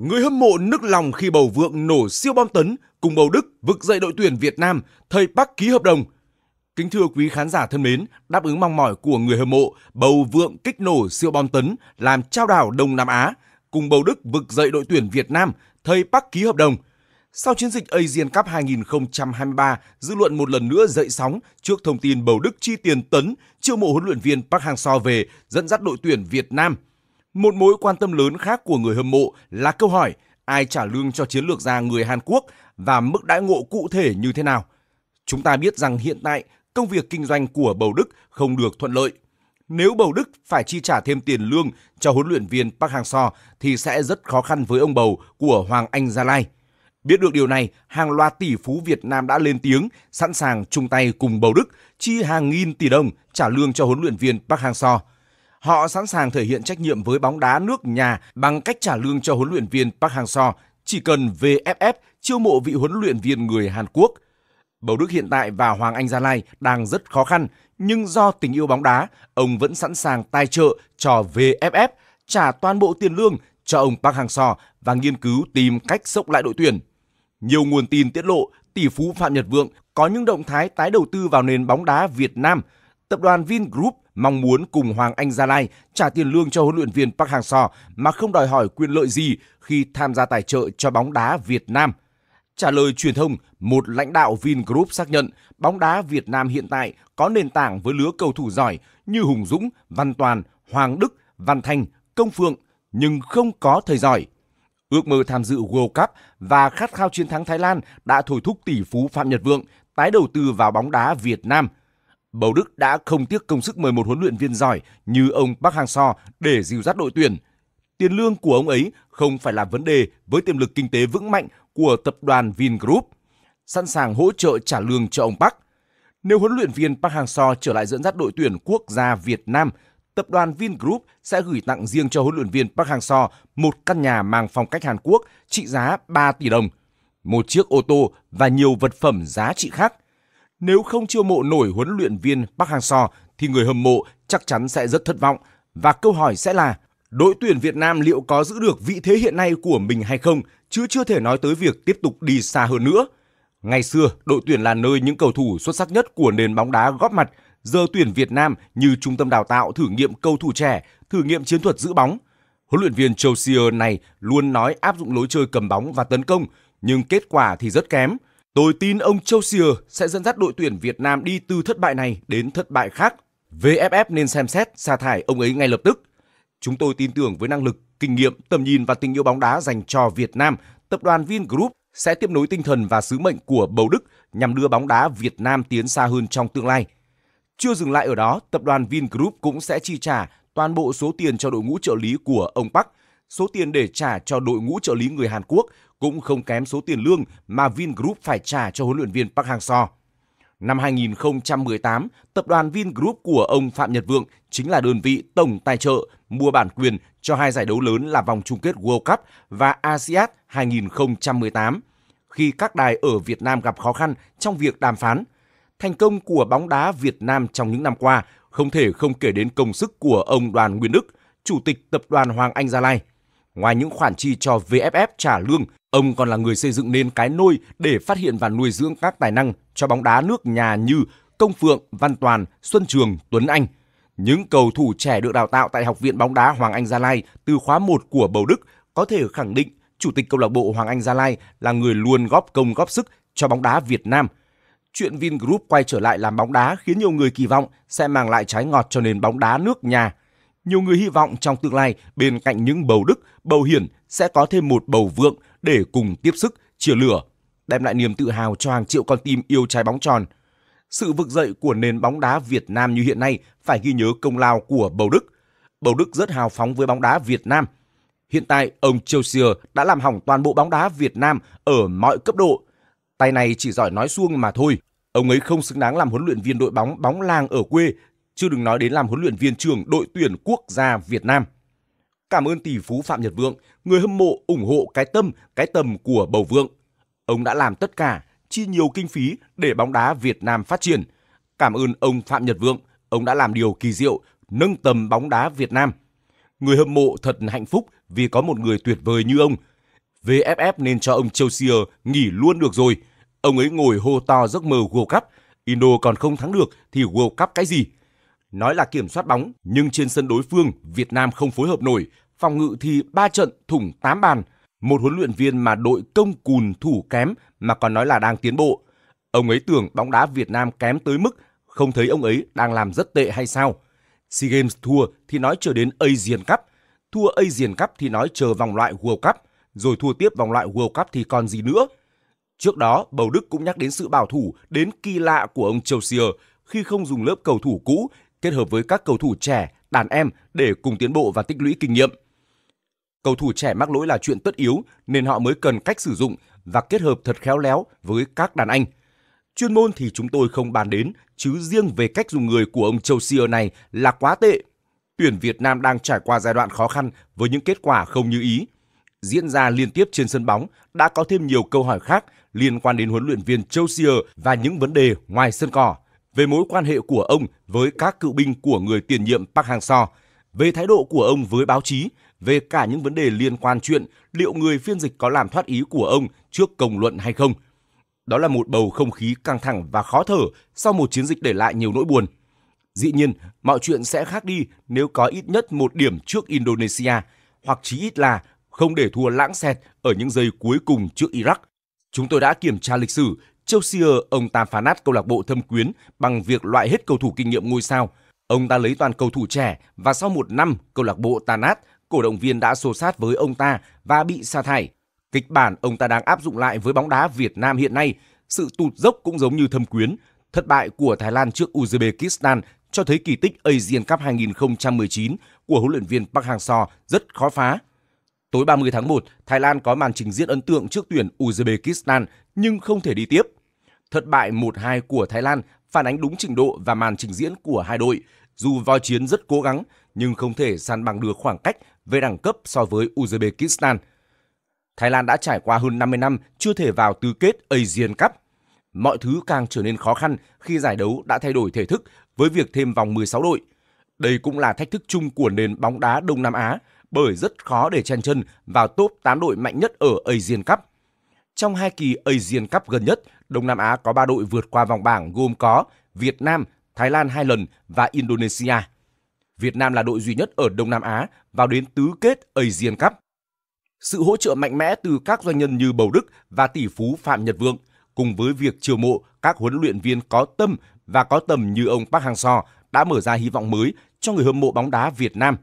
Người hâm mộ nức lòng khi bầu vượng nổ siêu bom tấn cùng bầu Đức vực dậy đội tuyển Việt Nam, thầy Park ký hợp đồng. Kính thưa quý khán giả thân mến, đáp ứng mong mỏi của người hâm mộ, bầu vượng kích nổ siêu bom tấn làm trao đảo Đông Nam Á, cùng bầu Đức vực dậy đội tuyển Việt Nam, thầy Park ký hợp đồng. Sau chiến dịch Asian Cup 2023, dư luận một lần nữa dậy sóng trước thông tin bầu Đức chi tiền tấn chiêu mộ huấn luyện viên Park Hang-seo về dẫn dắt đội tuyển Việt Nam – một mối quan tâm lớn khác của người hâm mộ là câu hỏi ai trả lương cho chiến lược gia người Hàn Quốc và mức đãi ngộ cụ thể như thế nào. Chúng ta biết rằng hiện tại công việc kinh doanh của Bầu Đức không được thuận lợi. Nếu Bầu Đức phải chi trả thêm tiền lương cho huấn luyện viên Park Hang-seo thì sẽ rất khó khăn với ông bầu của Hoàng Anh Gia Lai. Biết được điều này, hàng loạt tỷ phú Việt Nam đã lên tiếng, sẵn sàng chung tay cùng Bầu Đức chi hàng nghìn tỷ đồng trả lương cho huấn luyện viên Park Hang-seo họ sẵn sàng thể hiện trách nhiệm với bóng đá nước nhà bằng cách trả lương cho huấn luyện viên Park Hang-seo chỉ cần VFF chiêu mộ vị huấn luyện viên người Hàn Quốc. Bầu Đức hiện tại và Hoàng Anh Gia Lai đang rất khó khăn, nhưng do tình yêu bóng đá, ông vẫn sẵn sàng tài trợ cho VFF, trả toàn bộ tiền lương cho ông Park Hang-seo và nghiên cứu tìm cách sốc lại đội tuyển. Nhiều nguồn tin tiết lộ tỷ phú Phạm Nhật Vượng có những động thái tái đầu tư vào nền bóng đá Việt Nam – tập đoàn Vingroup mong muốn cùng Hoàng Anh Gia Lai trả tiền lương cho huấn luyện viên Park Hang-seo mà không đòi hỏi quyền lợi gì khi tham gia tài trợ cho bóng đá Việt Nam. Trả lời truyền thông, một lãnh đạo Vingroup xác nhận bóng đá Việt Nam hiện tại có nền tảng với lứa cầu thủ giỏi như Hùng Dũng, Văn Toàn, Hoàng Đức, Văn Thanh, Công Phượng nhưng không có thầy giỏi. Ước mơ tham dự World Cup và khát khao chiến thắng Thái Lan đã thôi thúc tỷ phú Phạm Nhật Vượng tái đầu tư vào bóng đá Việt Nam – Bầu Đức đã không tiếc công sức mời một huấn luyện viên giỏi như ông Park Hang-seo để dìu dắt đội tuyển. Tiền lương của ông ấy không phải là vấn đề với tiềm lực kinh tế vững mạnh của tập đoàn Vingroup, sẵn sàng hỗ trợ trả lương cho ông Park. Nếu huấn luyện viên Park Hang-seo trở lại dẫn dắt đội tuyển quốc gia Việt Nam, tập đoàn Vingroup sẽ gửi tặng riêng cho huấn luyện viên Park Hang-seo một căn nhà mang phong cách Hàn Quốc trị giá 3 tỷ đồng, một chiếc ô tô và nhiều vật phẩm giá trị khác – nếu không chiêu mộ nổi huấn luyện viên Park Hang-seo thì người hâm mộ chắc chắn sẽ rất thất vọng và câu hỏi sẽ là đội tuyển Việt Nam liệu có giữ được vị thế hiện nay của mình hay không chứ chưa thể nói tới việc tiếp tục đi xa hơn nữa. Ngày xưa, đội tuyển là nơi những cầu thủ xuất sắc nhất của nền bóng đá góp mặt, giờ tuyển Việt Nam như trung tâm đào tạo thử nghiệm cầu thủ trẻ, thử nghiệm chiến thuật giữ bóng. Huấn luyện viên Chelsea này luôn nói áp dụng lối chơi cầm bóng và tấn công, nhưng kết quả thì rất kém – Tôi tin ông Chausier sẽ dẫn dắt đội tuyển Việt Nam đi từ thất bại này đến thất bại khác. VFF nên xem xét sa thải ông ấy ngay lập tức. Chúng tôi tin tưởng với năng lực, kinh nghiệm, tầm nhìn và tình yêu bóng đá dành cho Việt Nam, tập đoàn Vingroup sẽ tiếp nối tinh thần và sứ mệnh của Bầu Đức nhằm đưa bóng đá Việt Nam tiến xa hơn trong tương lai. Chưa dừng lại ở đó, tập đoàn Vingroup cũng sẽ chi trả toàn bộ số tiền cho đội ngũ trợ lý của ông Park – Số tiền để trả cho đội ngũ trợ lý người Hàn Quốc cũng không kém số tiền lương mà Vingroup phải trả cho huấn luyện viên Park Hang-seo. Năm 2018, tập đoàn Vingroup của ông Phạm Nhật Vượng chính là đơn vị tổng tài trợ mua bản quyền cho hai giải đấu lớn là vòng chung kết World Cup và ASEAN 2018. Khi các đài ở Việt Nam gặp khó khăn trong việc đàm phán, thành công của bóng đá Việt Nam trong những năm qua không thể không kể đến công sức của ông Đoàn Nguyên Đức, chủ tịch tập đoàn Hoàng Anh Gia Lai. Ngoài những khoản chi cho VFF trả lương, ông còn là người xây dựng nên cái nôi để phát hiện và nuôi dưỡng các tài năng cho bóng đá nước nhà như Công Phượng, Văn Toàn, Xuân Trường, Tuấn Anh. Những cầu thủ trẻ được đào tạo tại Học viện bóng đá Hoàng Anh Gia Lai từ khóa 1 của Bầu Đức có thể khẳng định chủ tịch câu lạc bộ Hoàng Anh Gia Lai là người luôn góp công góp sức cho bóng đá Việt Nam. Chuyện Vingroup quay trở lại làm bóng đá khiến nhiều người kỳ vọng sẽ mang lại trái ngọt cho nền bóng đá nước nhà nhiều người hy vọng trong tương lai bên cạnh những bầu đức, bầu hiển sẽ có thêm một bầu vượng để cùng tiếp sức, chia lửa, đem lại niềm tự hào cho hàng triệu con tim yêu trái bóng tròn. Sự vực dậy của nền bóng đá Việt Nam như hiện nay phải ghi nhớ công lao của bầu đức. Bầu đức rất hào phóng với bóng đá Việt Nam. Hiện tại, ông Chelsea đã làm hỏng toàn bộ bóng đá Việt Nam ở mọi cấp độ. Tay này chỉ giỏi nói suông mà thôi. Ông ấy không xứng đáng làm huấn luyện viên đội bóng bóng làng ở quê chưa đừng nói đến làm huấn luyện viên trưởng đội tuyển quốc gia Việt Nam. Cảm ơn tỷ phú Phạm Nhật Vượng, người hâm mộ ủng hộ cái tâm, cái tầm của Bầu Vượng. Ông đã làm tất cả, chi nhiều kinh phí để bóng đá Việt Nam phát triển. Cảm ơn ông Phạm Nhật Vượng, ông đã làm điều kỳ diệu, nâng tầm bóng đá Việt Nam. Người hâm mộ thật hạnh phúc vì có một người tuyệt vời như ông. VFF nên cho ông Chelsea nghỉ luôn được rồi. Ông ấy ngồi hô to giấc mơ World Cup, Indo còn không thắng được thì World Cup cái gì? nói là kiểm soát bóng, nhưng trên sân đối phương, Việt Nam không phối hợp nổi, phòng ngự thì 3 trận thủng 8 bàn. Một huấn luyện viên mà đội công cùn thủ kém mà còn nói là đang tiến bộ. Ông ấy tưởng bóng đá Việt Nam kém tới mức không thấy ông ấy đang làm rất tệ hay sao? SEA Games thua thì nói chờ đến Asian Cup, thua Asian Cup thì nói chờ vòng loại World Cup, rồi thua tiếp vòng loại World Cup thì còn gì nữa? Trước đó, Bầu Đức cũng nhắc đến sự bảo thủ đến kỳ lạ của ông Chelsea khi không dùng lớp cầu thủ cũ kết hợp với các cầu thủ trẻ, đàn em để cùng tiến bộ và tích lũy kinh nghiệm. Cầu thủ trẻ mắc lỗi là chuyện tất yếu nên họ mới cần cách sử dụng và kết hợp thật khéo léo với các đàn anh. Chuyên môn thì chúng tôi không bàn đến, chứ riêng về cách dùng người của ông Châu Sier này là quá tệ. Tuyển Việt Nam đang trải qua giai đoạn khó khăn với những kết quả không như ý. Diễn ra liên tiếp trên sân bóng đã có thêm nhiều câu hỏi khác liên quan đến huấn luyện viên Châu Sier và những vấn đề ngoài sân cỏ – về mối quan hệ của ông với các cựu binh của người tiền nhiệm Park Hang-seo, về thái độ của ông với báo chí, về cả những vấn đề liên quan chuyện liệu người phiên dịch có làm thoát ý của ông trước công luận hay không. Đó là một bầu không khí căng thẳng và khó thở sau một chiến dịch để lại nhiều nỗi buồn. Dĩ nhiên, mọi chuyện sẽ khác đi nếu có ít nhất một điểm trước Indonesia, hoặc chí ít là không để thua lãng xẹt ở những giây cuối cùng trước Iraq. Chúng tôi đã kiểm tra lịch sử, Chelsea ông ta phá nát câu lạc bộ thâm quyến bằng việc loại hết cầu thủ kinh nghiệm ngôi sao. Ông ta lấy toàn cầu thủ trẻ và sau một năm câu lạc bộ tàn nát, cổ động viên đã xô sát với ông ta và bị sa thải. Kịch bản ông ta đang áp dụng lại với bóng đá Việt Nam hiện nay, sự tụt dốc cũng giống như thâm quyến. Thất bại của Thái Lan trước Uzbekistan cho thấy kỳ tích Asian Cup 2019 của huấn luyện viên Park Hang-seo rất khó phá. Tối 30 tháng 1, Thái Lan có màn trình diễn ấn tượng trước tuyển Uzbekistan nhưng không thể đi tiếp thất bại 1-2 của Thái Lan phản ánh đúng trình độ và màn trình diễn của hai đội. Dù voi chiến rất cố gắng nhưng không thể san bằng được khoảng cách về đẳng cấp so với Uzbekistan. Thái Lan đã trải qua hơn 50 năm chưa thể vào tứ kết Asian Cup. Mọi thứ càng trở nên khó khăn khi giải đấu đã thay đổi thể thức với việc thêm vòng 16 đội. Đây cũng là thách thức chung của nền bóng đá Đông Nam Á bởi rất khó để chen chân vào top 8 đội mạnh nhất ở Asian Cup. Trong hai kỳ Asian Cup gần nhất, Đông Nam Á có 3 đội vượt qua vòng bảng gồm có Việt Nam, Thái Lan hai lần và Indonesia. Việt Nam là đội duy nhất ở Đông Nam Á vào đến tứ kết Asian Cup. Sự hỗ trợ mạnh mẽ từ các doanh nhân như Bầu Đức và tỷ phú Phạm Nhật Vượng cùng với việc chiêu mộ các huấn luyện viên có tâm và có tầm như ông Park Hang-seo đã mở ra hy vọng mới cho người hâm mộ bóng đá Việt Nam.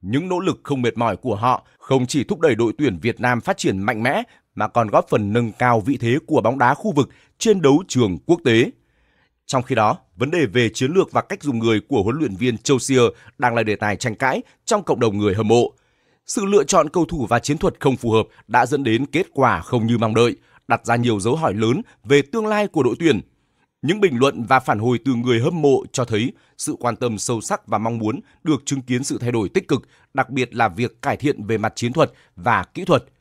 Những nỗ lực không mệt mỏi của họ không chỉ thúc đẩy đội tuyển Việt Nam phát triển mạnh mẽ mà còn góp phần nâng cao vị thế của bóng đá khu vực trên đấu trường quốc tế. Trong khi đó, vấn đề về chiến lược và cách dùng người của huấn luyện viên Chelsea đang là đề tài tranh cãi trong cộng đồng người hâm mộ. Sự lựa chọn cầu thủ và chiến thuật không phù hợp đã dẫn đến kết quả không như mong đợi, đặt ra nhiều dấu hỏi lớn về tương lai của đội tuyển. Những bình luận và phản hồi từ người hâm mộ cho thấy sự quan tâm sâu sắc và mong muốn được chứng kiến sự thay đổi tích cực, đặc biệt là việc cải thiện về mặt chiến thuật và kỹ thuật –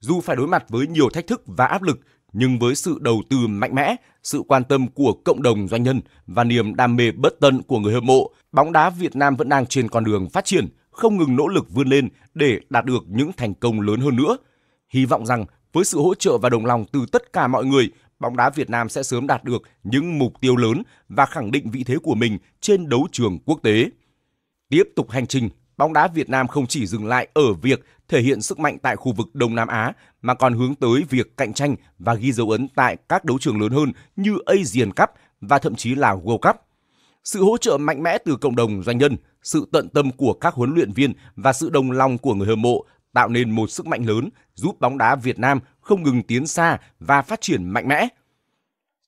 dù phải đối mặt với nhiều thách thức và áp lực, nhưng với sự đầu tư mạnh mẽ, sự quan tâm của cộng đồng doanh nhân và niềm đam mê bất tận của người hâm mộ, bóng đá Việt Nam vẫn đang trên con đường phát triển, không ngừng nỗ lực vươn lên để đạt được những thành công lớn hơn nữa. Hy vọng rằng với sự hỗ trợ và đồng lòng từ tất cả mọi người, bóng đá Việt Nam sẽ sớm đạt được những mục tiêu lớn và khẳng định vị thế của mình trên đấu trường quốc tế. Tiếp tục hành trình, bóng đá Việt Nam không chỉ dừng lại ở việc thể hiện sức mạnh tại khu vực Đông Nam Á mà còn hướng tới việc cạnh tranh và ghi dấu ấn tại các đấu trường lớn hơn như Asian Cup và thậm chí là World Cup. Sự hỗ trợ mạnh mẽ từ cộng đồng doanh nhân, sự tận tâm của các huấn luyện viên và sự đồng lòng của người hâm mộ tạo nên một sức mạnh lớn giúp bóng đá Việt Nam không ngừng tiến xa và phát triển mạnh mẽ.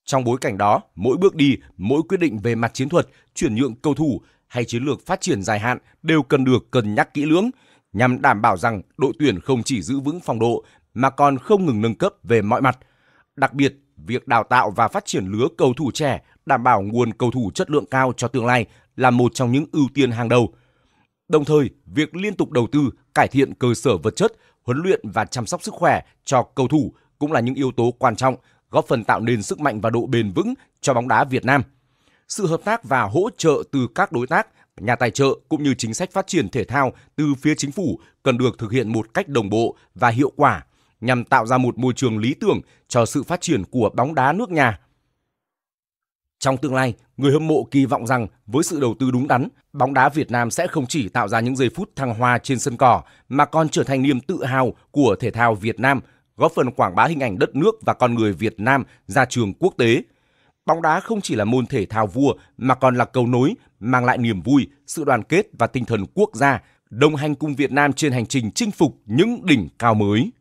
Trong bối cảnh đó, mỗi bước đi, mỗi quyết định về mặt chiến thuật, chuyển nhượng cầu thủ hay chiến lược phát triển dài hạn đều cần được cân nhắc kỹ lưỡng – nhằm đảm bảo rằng đội tuyển không chỉ giữ vững phong độ mà còn không ngừng nâng cấp về mọi mặt. Đặc biệt, việc đào tạo và phát triển lứa cầu thủ trẻ đảm bảo nguồn cầu thủ chất lượng cao cho tương lai là một trong những ưu tiên hàng đầu. Đồng thời, việc liên tục đầu tư, cải thiện cơ sở vật chất, huấn luyện và chăm sóc sức khỏe cho cầu thủ cũng là những yếu tố quan trọng góp phần tạo nên sức mạnh và độ bền vững cho bóng đá Việt Nam. Sự hợp tác và hỗ trợ từ các đối tác nhà tài trợ cũng như chính sách phát triển thể thao từ phía chính phủ cần được thực hiện một cách đồng bộ và hiệu quả nhằm tạo ra một môi trường lý tưởng cho sự phát triển của bóng đá nước nhà. Trong tương lai, người hâm mộ kỳ vọng rằng với sự đầu tư đúng đắn, bóng đá Việt Nam sẽ không chỉ tạo ra những giây phút thăng hoa trên sân cỏ mà còn trở thành niềm tự hào của thể thao Việt Nam, góp phần quảng bá hình ảnh đất nước và con người Việt Nam ra trường quốc tế – bóng đá không chỉ là môn thể thao vua mà còn là cầu nối mang lại niềm vui, sự đoàn kết và tinh thần quốc gia, đồng hành cùng Việt Nam trên hành trình chinh phục những đỉnh cao mới.